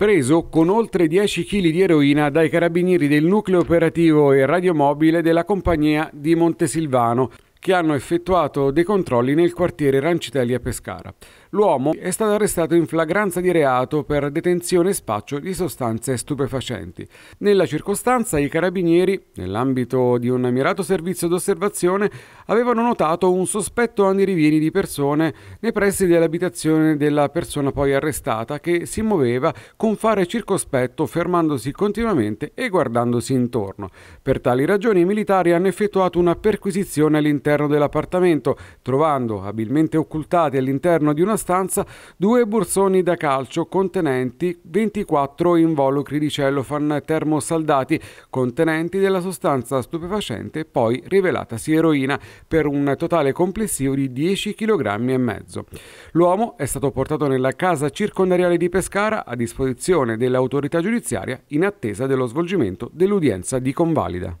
preso con oltre 10 kg di eroina dai carabinieri del nucleo operativo e radiomobile della compagnia di Montesilvano che hanno effettuato dei controlli nel quartiere Rancitelli a Pescara. L'uomo è stato arrestato in flagranza di reato per detenzione e spaccio di sostanze stupefacenti. Nella circostanza i carabinieri, nell'ambito di un mirato servizio d'osservazione, avevano notato un sospetto andirivieni di persone nei pressi dell'abitazione della persona poi arrestata che si muoveva con fare circospetto fermandosi continuamente e guardandosi intorno. Per tali ragioni i militari hanno effettuato una perquisizione all'interno all'interno dell'appartamento, trovando abilmente occultati all'interno di una stanza due borsoni da calcio contenenti 24 involucri di cellofan termosaldati contenenti della sostanza stupefacente poi rivelatasi eroina per un totale complessivo di 10 kg e mezzo. L'uomo è stato portato nella casa circondariale di Pescara a disposizione dell'autorità giudiziaria in attesa dello svolgimento dell'udienza di convalida.